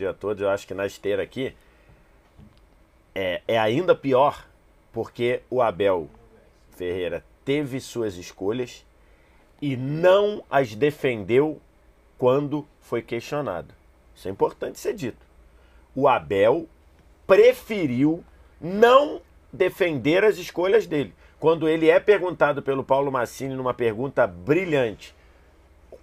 dia todos. Eu acho que na esteira aqui é, é ainda pior porque o Abel Ferreira teve suas escolhas e não as defendeu quando foi questionado. Isso é importante ser dito. O Abel preferiu não defender as escolhas dele. Quando ele é perguntado pelo Paulo Massini numa pergunta brilhante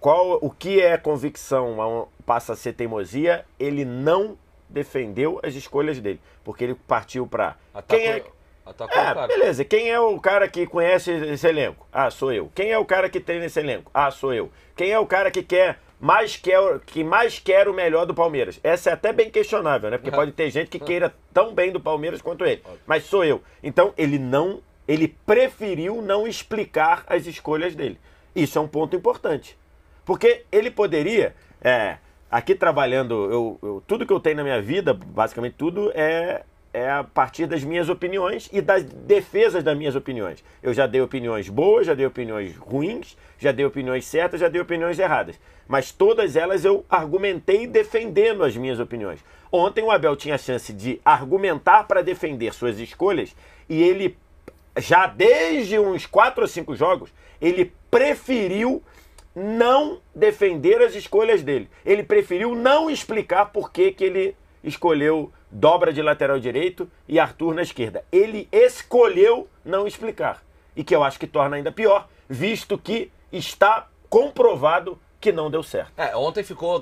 qual, o que é convicção passa a ser teimosia, ele não defendeu as escolhas dele, porque ele partiu para quem é Atacou é, o cara. Beleza, quem é o cara que conhece esse elenco? Ah, sou eu. Quem é o cara que treina esse elenco? Ah, sou eu. Quem é o cara que quer mais quer, é que mais quer o melhor do Palmeiras? Essa é até bem questionável, né? Porque é. pode ter gente que queira tão bem do Palmeiras quanto ele. Mas sou eu. Então, ele não. Ele preferiu não explicar as escolhas dele. Isso é um ponto importante. Porque ele poderia. É, aqui trabalhando, eu, eu, tudo que eu tenho na minha vida, basicamente tudo, é, é a partir das minhas opiniões e das defesas das minhas opiniões. Eu já dei opiniões boas, já dei opiniões ruins, já dei opiniões certas, já dei opiniões erradas. Mas todas elas eu argumentei defendendo as minhas opiniões. Ontem o Abel tinha a chance de argumentar para defender suas escolhas e ele, já desde uns quatro ou cinco jogos, ele preferiu não defender as escolhas dele. Ele preferiu não explicar por que, que ele escolheu dobra de lateral direito e Arthur na esquerda. Ele escolheu não explicar. E que eu acho que torna ainda pior, visto que está comprovado que não deu certo. É, ontem ficou